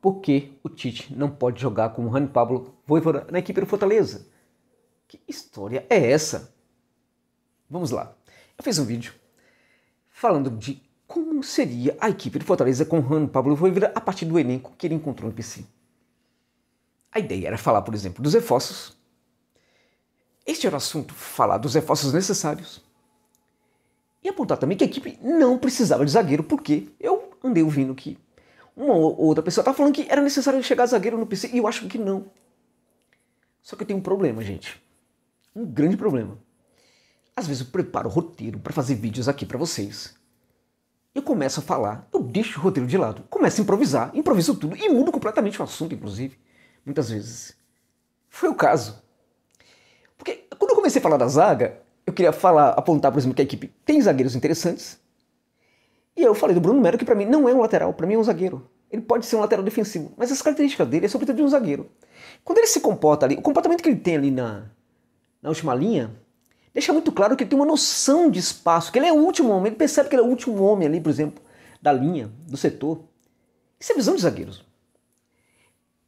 por que o Tite não pode jogar com o Rani Pablo Voivoda na equipe do Fortaleza? Que história é essa? Vamos lá. Eu fiz um vídeo falando de como seria a equipe do Fortaleza com o Rani Pablo Voivoda a partir do elenco que ele encontrou no PC. A ideia era falar, por exemplo, dos reforços. Este era o assunto, falar dos reforços necessários. E apontar também que a equipe não precisava de zagueiro, porque eu andei ouvindo que uma outra pessoa tá falando que era necessário chegar zagueiro no PC e eu acho que não. Só que eu tenho um problema, gente. Um grande problema. Às vezes eu preparo o roteiro para fazer vídeos aqui para vocês. Eu começo a falar, eu deixo o roteiro de lado, começo a improvisar, improviso tudo e mudo completamente o assunto, inclusive. Muitas vezes. Foi o caso. Porque quando eu comecei a falar da zaga, eu queria falar, apontar, por exemplo, que a equipe tem zagueiros interessantes, e eu falei do Bruno Melo, que para mim não é um lateral, para mim é um zagueiro. Ele pode ser um lateral defensivo, mas as características dele é sobretudo de um zagueiro. Quando ele se comporta ali, o comportamento que ele tem ali na, na última linha, deixa muito claro que ele tem uma noção de espaço, que ele é o último homem, ele percebe que ele é o último homem ali, por exemplo, da linha, do setor. Isso é visão de zagueiros.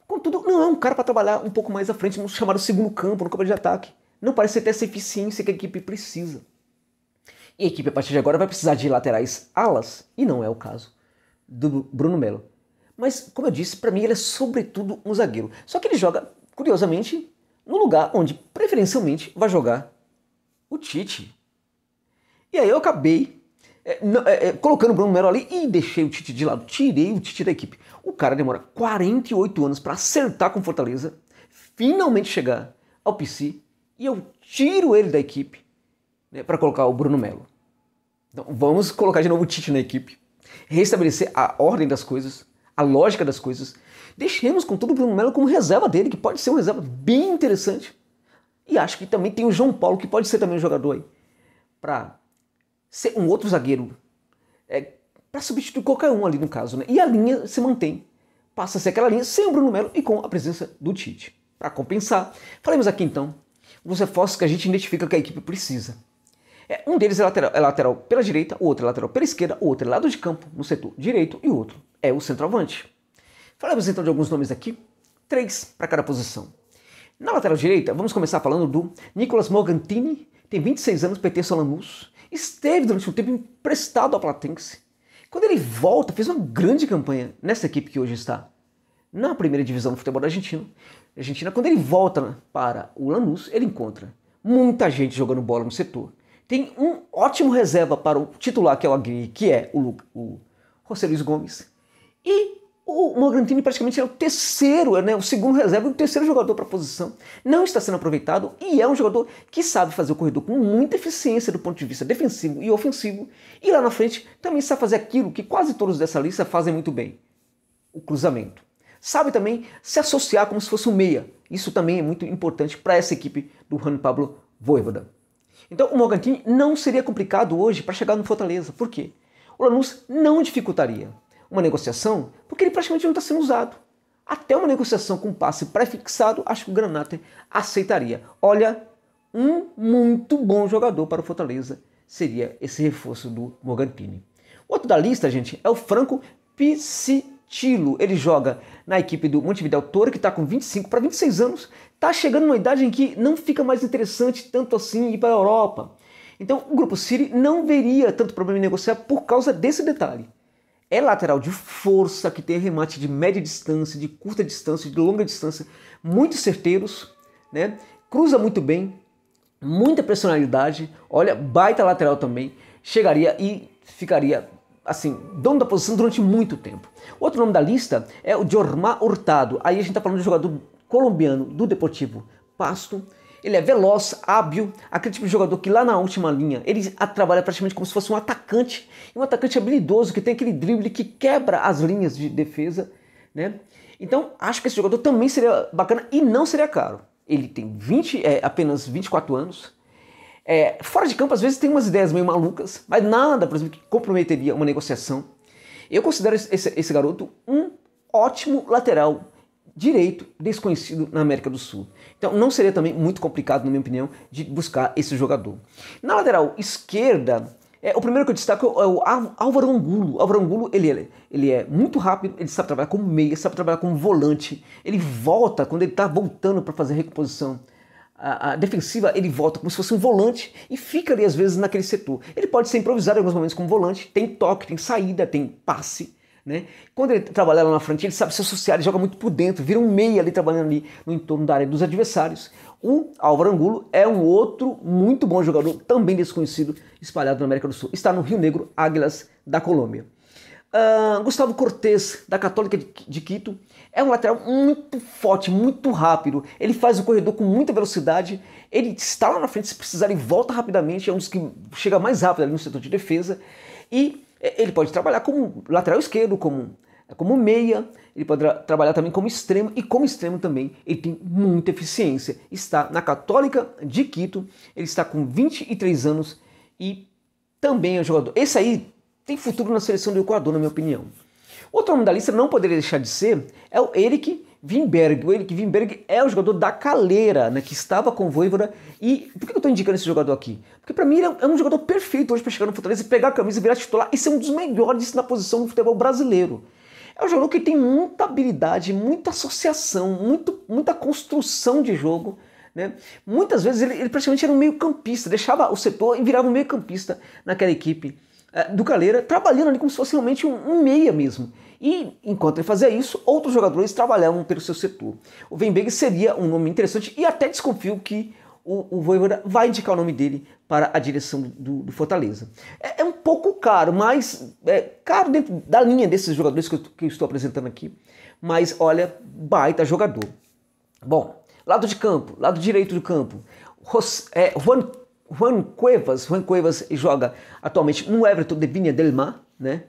Contudo, não é um cara para trabalhar um pouco mais à frente, no chamado segundo campo, no campo de ataque. Não parece ter essa eficiência que a equipe precisa. E a equipe a partir de agora vai precisar de laterais alas, e não é o caso do Bruno Melo. Mas, como eu disse, para mim ele é sobretudo um zagueiro. Só que ele joga, curiosamente, no lugar onde preferencialmente vai jogar o Tite. E aí eu acabei é, é, colocando o Bruno Melo ali e deixei o Tite de lado, tirei o Tite da equipe. O cara demora 48 anos para acertar com Fortaleza, finalmente chegar ao PC e eu tiro ele da equipe né, para colocar o Bruno Melo. Então vamos colocar de novo o Tite na equipe, restabelecer a ordem das coisas, a lógica das coisas. Deixemos com todo o Bruno Melo como reserva dele, que pode ser um reserva bem interessante. E acho que também tem o João Paulo, que pode ser também um jogador aí, para ser um outro zagueiro, é, para substituir qualquer um ali no caso. Né? E a linha se mantém. Passa a ser aquela linha sem o Bruno Melo e com a presença do Tite. Para compensar, falemos aqui então você reforços que a gente identifica que a equipe precisa. É, um deles é lateral, é lateral pela direita, o outro é lateral pela esquerda, o outro é lado de campo, no setor direito, e o outro é o centroavante. Falamos então de alguns nomes aqui, três para cada posição. Na lateral direita, vamos começar falando do Nicolas Morgantini, tem 26 anos, PT Solanus, esteve durante um tempo emprestado ao Platense. Quando ele volta, fez uma grande campanha nessa equipe que hoje está na primeira divisão do futebol da Argentina. Argentina, quando ele volta para o Lanús, ele encontra muita gente jogando bola no setor. Tem um ótimo reserva para o titular, que é o Agri, que é o, o José Luiz Gomes. E o Morgantini praticamente é o terceiro, é, né, o segundo reserva, o terceiro jogador para a posição. Não está sendo aproveitado e é um jogador que sabe fazer o corredor com muita eficiência do ponto de vista defensivo e ofensivo. E lá na frente também sabe fazer aquilo que quase todos dessa lista fazem muito bem: o cruzamento. Sabe também se associar como se fosse um meia. Isso também é muito importante para essa equipe do Juan Pablo Voivoda. Então o Morgantini não seria complicado hoje para chegar no Fortaleza. Por quê? O Lanús não dificultaria uma negociação porque ele praticamente não está sendo usado. Até uma negociação com passe pré-fixado, acho que o Granata aceitaria. Olha, um muito bom jogador para o Fortaleza seria esse reforço do Morgantini. Outro da lista, gente, é o Franco Piscinato estilo. Ele joga na equipe do Montevideo Toro, que está com 25 para 26 anos, está chegando numa idade em que não fica mais interessante tanto assim ir para a Europa. Então o Grupo City não veria tanto problema em negociar por causa desse detalhe. É lateral de força, que tem remate de média distância, de curta distância, de longa distância, muito certeiros, né? cruza muito bem, muita personalidade, olha, baita lateral também, chegaria e ficaria assim, dono da posição durante muito tempo. Outro nome da lista é o Jorma Hurtado. Aí a gente está falando de um jogador colombiano do Deportivo Pasto. Ele é veloz, hábil, aquele tipo de jogador que lá na última linha ele trabalha praticamente como se fosse um atacante, um atacante habilidoso que tem aquele drible que quebra as linhas de defesa, né? Então acho que esse jogador também seria bacana e não seria caro. Ele tem 20, é, apenas 24 anos, é, fora de campo, às vezes tem umas ideias meio malucas, mas nada, por exemplo, que comprometeria uma negociação. Eu considero esse, esse garoto um ótimo lateral direito desconhecido na América do Sul. Então não seria também muito complicado, na minha opinião, de buscar esse jogador. Na lateral esquerda, é, o primeiro que eu destaco é o Álvaro Angulo. Álvaro Angulo, ele, é, ele é muito rápido, ele sabe trabalhar como meia, sabe trabalhar como volante. Ele volta quando ele está voltando para fazer recomposição a, a defensiva, ele volta como se fosse um volante e fica ali às vezes naquele setor. Ele pode ser improvisado em alguns momentos como volante, tem toque, tem saída, tem passe. Né? Quando ele trabalha lá na frente, ele sabe se associar, ele joga muito por dentro, vira um meia ali trabalhando ali no entorno da área dos adversários. O Álvaro Angulo é um outro muito bom jogador, também desconhecido, espalhado na América do Sul. Está no Rio Negro Águilas da Colômbia. Uh, Gustavo Cortes, da Católica de Quito, é um lateral muito forte, muito rápido. Ele faz o corredor com muita velocidade. Ele está lá na frente, se precisar, ele volta rapidamente. É um dos que chega mais rápido ali no setor de defesa. E é, ele pode trabalhar como lateral esquerdo, como, é, como meia. Ele pode tra trabalhar também como extremo. E como extremo também, ele tem muita eficiência. Está na Católica de Quito. Ele está com 23 anos e também é um jogador. Esse aí tem futuro na seleção do Equador, na minha opinião. Outro nome da lista não poderia deixar de ser é o Eric Wimberg. O Eric Wimberg é o jogador da Caleira, né, que estava com o Voivoda. E por que eu estou indicando esse jogador aqui? Porque para mim ele é, é um jogador perfeito hoje para chegar no Fortaleza e pegar a camisa, virar titular e ser um dos melhores na posição do futebol brasileiro. É um jogador que tem muita habilidade, muita associação, muito, muita construção de jogo. Né? Muitas vezes ele, ele praticamente era um meio campista, deixava o setor e virava um meio campista naquela equipe. Eh, do Caleira trabalhando ali como se fosse realmente um, meia mesmo. E enquanto ele fazia isso, outros jogadores trabalhavam pelo seu setor. O Weinberg seria um nome interessante e até desconfio que o, o Voivoda vai indicar o nome dele para a direção do, do Fortaleza. É, é, um pouco caro, mas é caro dentro da linha desses jogadores que eu, que eu estou apresentando aqui. Mas olha, baita jogador. Bom, lado de campo, lado direito do campo. Ros é, Juan Juan Cuevas. Juan Cuevas joga atualmente no Everton de Vinha del Mar, né?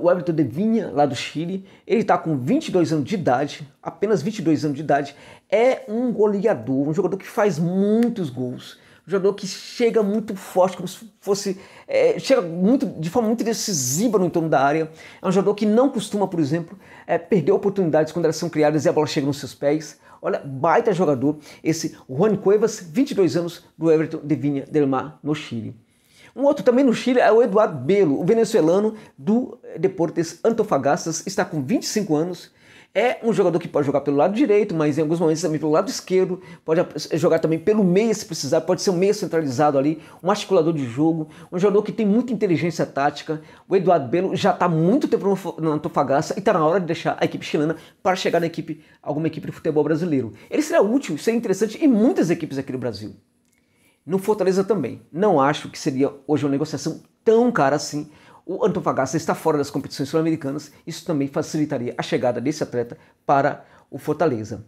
O Everton de Vinha, lá do Chile, ele está com 22 anos de idade, apenas 22 anos de idade, é um goleador, um jogador que faz muitos gols, um jogador que chega muito forte, como se fosse. É, chega muito, de forma muito decisiva no entorno da área. É um jogador que não costuma, por exemplo, é, perder oportunidades quando elas são criadas e a bola chega nos seus pés. Olha, baita jogador esse Juan Cuevas, 22 anos, do Everton de Vinha del Mar, no Chile. Um outro também no Chile é o Eduardo Belo, o venezuelano do Deportes Antofagasta, está com 25 anos, é um jogador que pode jogar pelo lado direito, mas em alguns momentos também pelo lado esquerdo, pode eh, jogar também pelo meio se precisar, pode ser um meio centralizado ali, um articulador de jogo, um jogador que tem muita inteligência tática. O Eduardo Belo já está muito tempo no Antofagasta e está na hora de deixar a equipe chilena para chegar na equipe, alguma equipe de futebol brasileiro. Ele será útil, seria é interessante em muitas equipes aqui no Brasil. No Fortaleza também. Não acho que seria hoje uma negociação tão cara assim o Antofagasta está fora das competições sul-americanas, isso também facilitaria a chegada desse atleta para o Fortaleza.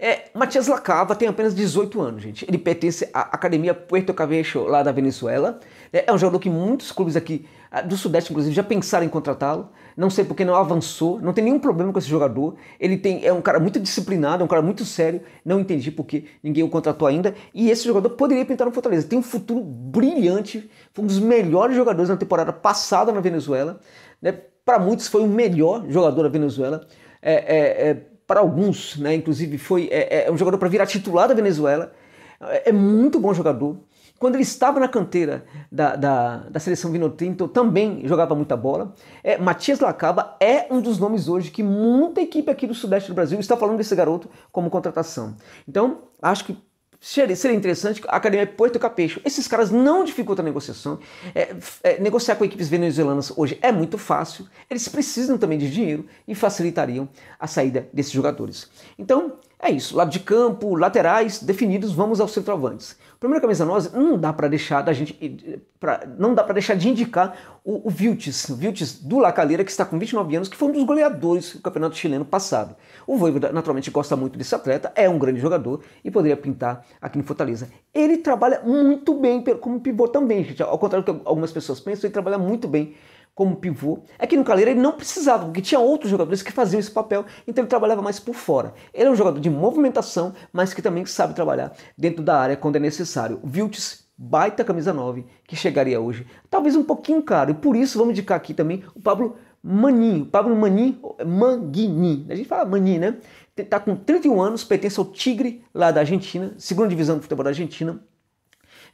É, Matias Lacava tem apenas 18 anos, gente. Ele pertence à Academia Puerto Cabello lá da Venezuela. É, é um jogador que muitos clubes aqui ah, do Sudeste, inclusive, já pensaram em contratá-lo. Não sei porque não avançou, não tem nenhum problema com esse jogador. Ele tem, é um cara muito disciplinado, é um cara muito sério. Não entendi porque ninguém o contratou ainda. E esse jogador poderia pintar no Fortaleza. Tem um futuro brilhante, foi um dos melhores jogadores na temporada passada na Venezuela. Né? Para muitos, foi o melhor jogador da Venezuela. É, é, é, para alguns, né? inclusive, foi é, é, é um jogador para virar titular da Venezuela. É, é muito bom jogador, quando ele estava na canteira da, da, da seleção Vinotinto, também jogava muita bola. É, Matias Lacaba é um dos nomes hoje que muita equipe aqui do Sudeste do Brasil está falando desse garoto como contratação. Então, acho que seria interessante a Academia Porto Capecho. Esses caras não dificultam a negociação. É, é, negociar com equipes venezuelanas hoje é muito fácil. Eles precisam também de dinheiro e facilitariam a saída desses jogadores. Então, é isso, lado de campo, laterais definidos, vamos aos centroavantes. primeiro camisa 9 não dá para deixar da gente pra, não dá para deixar de indicar o, o Viltes, o Viltes do Lacaleira que está com 29 anos, que foi um dos goleadores do Campeonato Chileno passado. O Voivoda naturalmente gosta muito desse atleta, é um grande jogador e poderia pintar aqui no Fortaleza. Ele trabalha muito bem como pivô também, gente. Ao contrário do que algumas pessoas pensam, ele trabalha muito bem como pivô. é que no Caleira ele não precisava, porque tinha outros jogadores que faziam esse papel, então ele trabalhava mais por fora. Ele é um jogador de movimentação, mas que também sabe trabalhar dentro da área quando é necessário. Viltes baita camisa 9 que chegaria hoje. Talvez um pouquinho caro, e por isso vamos indicar aqui também o Pablo Maninho. Pablo Maninho, Manguini, a gente fala Maninho, né? Está com 31 anos, pertence ao Tigre lá da Argentina, segunda divisão do futebol da Argentina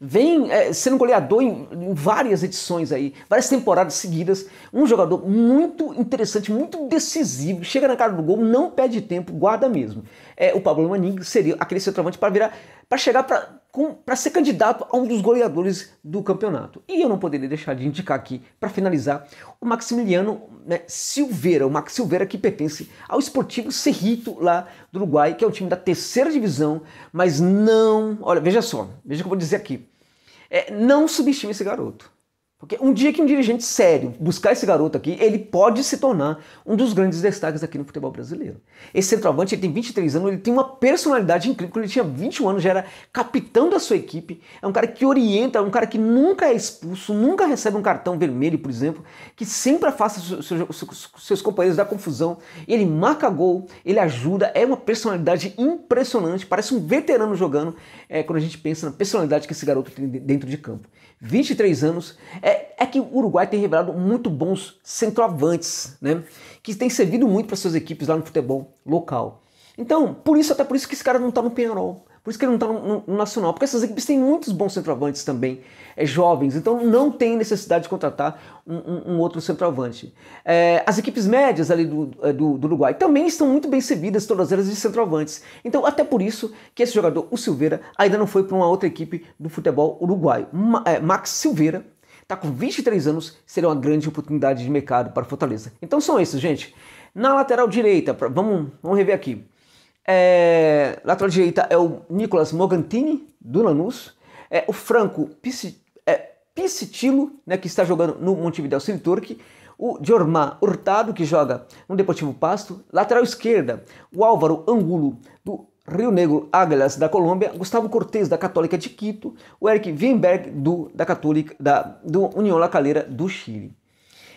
vem é, sendo goleador em, em, várias edições aí, várias temporadas seguidas. Um jogador muito interessante, muito decisivo, chega na cara do gol, não perde tempo, guarda mesmo. É, o Pablo Manning seria aquele centroavante para virar, para chegar para para ser candidato a um dos goleadores do campeonato. E eu não poderia deixar de indicar aqui, para finalizar, o Maximiliano né, Silveira, o Max Silveira que pertence ao Esportivo Cerrito lá do Uruguai, que é um time da terceira divisão, mas não. Olha, veja só, veja o que eu vou dizer aqui. É, não subestime esse garoto. Porque um dia que um dirigente sério buscar esse garoto aqui, ele pode se tornar um dos grandes destaques aqui no futebol brasileiro. Esse centroavante ele tem 23 anos, ele tem uma personalidade incrível. ele tinha 21 anos, já era capitão da sua equipe. É um cara que orienta, é um cara que nunca é expulso, nunca recebe um cartão vermelho, por exemplo, que sempre afasta seus companheiros da confusão. Ele marca gol, ele ajuda, é uma personalidade impressionante, parece um veterano jogando é, quando a gente pensa na personalidade que esse garoto tem dentro de campo. 23 anos, é é, é, que o Uruguai tem revelado muito bons centroavantes, né? Que tem servido muito para suas equipes lá no futebol local. Então, por isso, até por isso que esse cara não está no Penarol. Por isso que ele não está no, no, Nacional, porque essas equipes têm muitos bons centroavantes também, é, jovens, então não tem necessidade de contratar um, um, um outro centroavante. É, as equipes médias ali do, é, do, do, Uruguai também estão muito bem servidas, todas elas de centroavantes. Então, até por isso que esse jogador, o Silveira, ainda não foi para uma outra equipe do futebol uruguaio. Ma, é, Max Silveira está com 23 anos, seria uma grande oportunidade de mercado para Fortaleza. Então são esses, gente. Na lateral direita, pra, vamos, vamos rever aqui. É, lateral direita é o Nicolas Mogantini, do Lanús. É, o Franco Pissi, é, Piscitilo, né, que está jogando no Montevideo City Torque. O Jormar Hurtado, que joga no Deportivo Pasto. Lateral esquerda, o Álvaro Angulo, do Rio Negro Águilas da Colômbia, Gustavo Cortes da Católica de Quito, o Eric Weinberg do, da Católica da do União La Calera do Chile.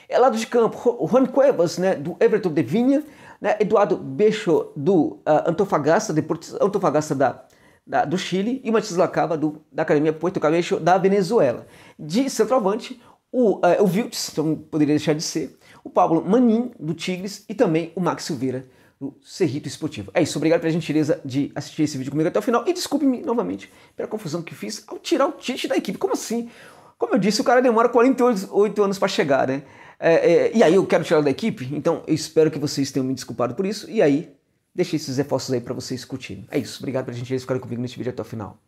É lado de campo, Juan Cuevas, né, do Everton de Vinha, né, Eduardo Beixo do uh, Antofagasta, Deportes, Antofagasta da, da, do Chile, e Matias Lacava do, da Academia Puerto Cabello da Venezuela. De centroavante, o, uh, o Viltz, então poderia deixar de ser, o Pablo Manin do Tigres e também o Max Silveira no Cerrito Esportivo. É isso, obrigado pela gentileza de assistir esse vídeo comigo até o final e desculpe-me novamente pela confusão que fiz ao tirar o Tite da equipe. Como assim? Como eu disse, o cara demora 48 anos para chegar, né? É, é, e aí eu quero tirar da equipe, então eu espero que vocês tenham me desculpado por isso. E aí, deixei esses reforços aí para vocês curtirem. É isso, obrigado pela gentileza de ficarem comigo neste vídeo até o final.